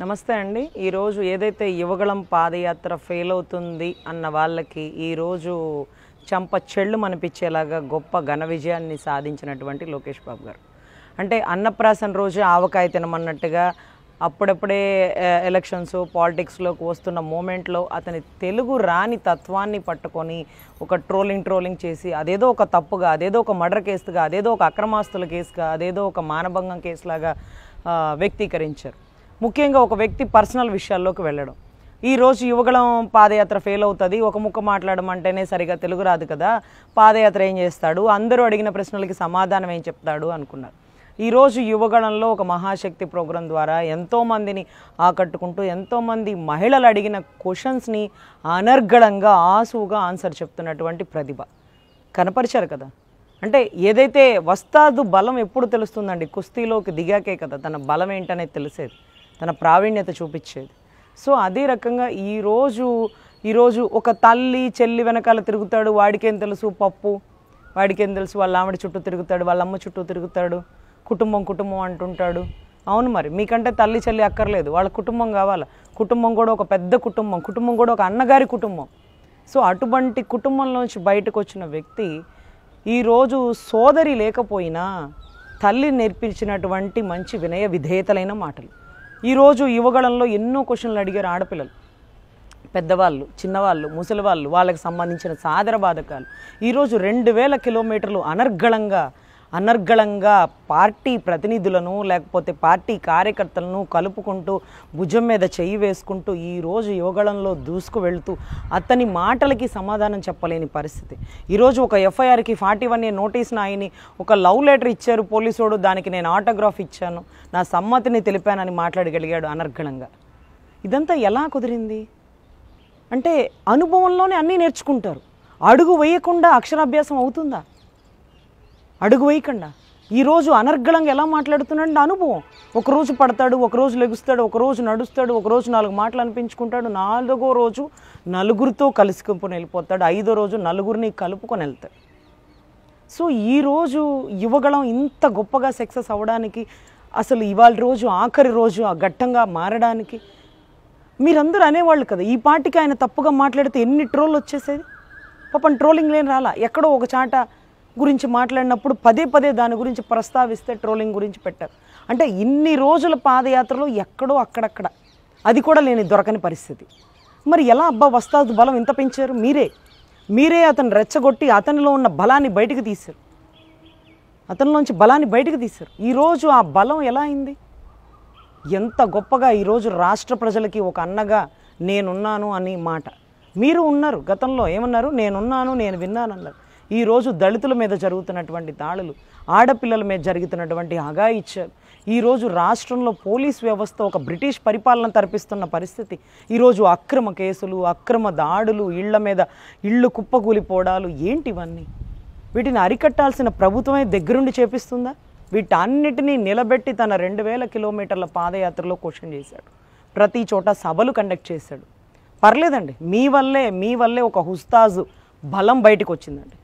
నమస్తే అండి ఈరోజు ఏదైతే యువగళం పాదయాత్ర ఫెయిల్ అవుతుంది అన్న వాళ్ళకి ఈరోజు చంప చెళ్ళు మనిపించేలాగా గొప్ప ఘన విజయాన్ని సాధించినటువంటి లోకేష్ బాబు గారు అంటే అన్నప్రాసన రోజు ఆవకాయ తినమన్నట్టుగా అప్పుడప్పుడే ఎలక్షన్స్ పాలిటిక్స్లోకి వస్తున్న మూమెంట్లో అతని తెలుగు రాని తత్వాన్ని పట్టుకొని ఒక ట్రోలింగ్ ట్రోలింగ్ చేసి అదేదో ఒక తప్పుగా అదేదో ఒక మర్డర్ కేసుగా అదేదో ఒక అక్రమాస్తుల కేసుగా అదేదో ఒక మానభంగం కేసులాగా వ్యక్తీకరించారు ముఖ్యంగా ఒక వ్యక్తి పర్సనల్ విషయాల్లోకి వెళ్ళడం ఈరోజు యువగళం పాదయాత్ర ఫెయిల్ అవుతుంది ఒక ముక్క మాట్లాడమంటేనే సరిగా తెలుగు రాదు కదా పాదయాత్ర ఏం చేస్తాడు అందరూ అడిగిన ప్రశ్నలకి సమాధానం ఏం చెప్తాడు అనుకున్నారు ఈరోజు యువగళంలో ఒక మహాశక్తి ప్రోగ్రాం ద్వారా ఎంతోమందిని ఆకట్టుకుంటూ ఎంతోమంది మహిళలు అడిగిన క్వశ్చన్స్ని అనర్గళంగా ఆసువుగా ఆన్సర్ చెప్తున్నటువంటి ప్రతిభ కనపరిచారు కదా అంటే ఏదైతే వస్తాదు బలం ఎప్పుడు తెలుస్తుందండి కుస్తీలోకి దిగాకే కదా తన బలం ఏంటనేది తెలిసేది తన ప్రావీణ్యత చూపించేది సో అదే రకంగా ఈరోజు ఈరోజు ఒక తల్లి చెల్లి వెనకాల తిరుగుతాడు వాడికేం తెలుసు పప్పు వాడికేం తెలుసు వాళ్ళ ఆవిడ చుట్టూ తిరుగుతాడు వాళ్ళ అమ్మ చుట్టూ తిరుగుతాడు కుటుంబం కుటుంబం అంటుంటాడు అవును మరి మీకంటే తల్లి చెల్లి అక్కర్లేదు వాళ్ళ కుటుంబం కావాలి కుటుంబం కూడా ఒక పెద్ద కుటుంబం కుటుంబం కూడా ఒక అన్నగారి కుటుంబం సో అటువంటి కుటుంబంలోంచి బయటకు వచ్చిన వ్యక్తి ఈరోజు సోదరి లేకపోయినా తల్లి నేర్పించినటువంటి మంచి వినయ విధేయతలైన మాటలు ఈరోజు యువగళంలో ఎన్నో క్వశ్చన్లు అడిగారు ఆడపిల్లలు పెద్దవాళ్ళు చిన్నవాళ్ళు ముసలివాళ్ళు వాళ్ళకి సంబంధించిన సాదర బాధకాలు ఈరోజు రెండు వేల కిలోమీటర్లు అనర్గళంగా అనర్గళంగా పార్టీ ప్రతినిధులను లేకపోతే పార్టీ కార్యకర్తలను కలుపుకుంటూ భుజం మీద చెయ్యి వేసుకుంటూ ఈరోజు యువగళంలో దూసుకు వెళుతూ అతని మాటలకి సమాధానం చెప్పలేని పరిస్థితి ఈరోజు ఒక ఎఫ్ఐఆర్కి ఫార్టీ వన్ ఏ నోటీస్ నాయని ఒక లవ్ లెటర్ ఇచ్చారు పోలీసుడు దానికి నేను ఆటోగ్రాఫ్ ఇచ్చాను నా సమ్మతిని తెలిపానని మాట్లాడగలిగాడు అనర్గళంగా ఇదంతా ఎలా కుదిరింది అంటే అనుభవంలోనే అన్నీ నేర్చుకుంటారు అడుగు వేయకుండా అక్షరాభ్యాసం అవుతుందా అడుగు వేయకుండా ఈరోజు అనర్గళంగా ఎలా మాట్లాడుతున్నాడు నా అనుభవం ఒకరోజు పడతాడు ఒకరోజు లెగుస్తాడు ఒకరోజు నడుస్తాడు ఒకరోజు నాలుగు మాటలు అనిపించుకుంటాడు నాలుగో రోజు నలుగురితో కలిసికొని వెళ్ళిపోతాడు ఐదో రోజు నలుగురిని కలుపుకొని వెళ్తాడు సో ఈరోజు యువగళం ఇంత గొప్పగా సక్సెస్ అవ్వడానికి అసలు ఇవాళ రోజు ఆఖరి రోజు ఆ ఘట్టంగా మారడానికి మీరందరూ అనేవాళ్ళు కదా ఈ పాటికి ఆయన తప్పుగా మాట్లాడితే ఎన్ని ట్రోల్ వచ్చేసేది పాపం ట్రోలింగ్ లేని రాలా ఎక్కడో ఒక చాట గురించి మాట్లాడినప్పుడు పదే పదే దాని గురించి ప్రస్తావిస్తే ట్రోలింగ్ గురించి పెట్టారు అంటే ఇన్ని రోజుల పాదయాత్రలు ఎక్కడో అక్కడక్కడ అది కూడా లేని దొరకని పరిస్థితి మరి ఎలా అబ్బా వస్తాదు బలం ఇంత పెంచారు మీరే మీరే అతను రెచ్చగొట్టి అతనిలో ఉన్న బలాన్ని బయటకు తీశారు అతనిలోంచి బలాన్ని బయటకు తీశారు ఈరోజు ఆ బలం ఎలా అయింది ఎంత గొప్పగా ఈరోజు రాష్ట్ర ప్రజలకి ఒక అన్నగా నేనున్నాను అని మాట మీరు ఉన్నారు గతంలో ఏమన్నారు నేనున్నాను నేను విన్నానన్నారు ఈరోజు దళితుల మీద జరుగుతున్నటువంటి దాడులు ఆడపిల్లల మీద జరుగుతున్నటువంటి అగాయిత్యాలు ఈరోజు రాష్ట్రంలో పోలీస్ వ్యవస్థ ఒక బ్రిటిష్ పరిపాలన తరపిస్తున్న పరిస్థితి ఈరోజు అక్రమ కేసులు అక్రమ దాడులు ఇళ్ల మీద ఇళ్ళు కుప్పకూలిపోవడాలు ఏంటివన్నీ వీటిని అరికట్టాల్సిన ప్రభుత్వమే దగ్గరుండి చేపిస్తుందా వీటన్నిటినీ నిలబెట్టి తన రెండు వేల కిలోమీటర్ల పాదయాత్రలో క్వశ్చన్ చేశాడు ప్రతి చోట సభలు కండక్ట్ చేశాడు పర్లేదండి మీ వల్లే మీ వల్లే ఒక హుస్తాజు బలం బయటకు వచ్చిందండి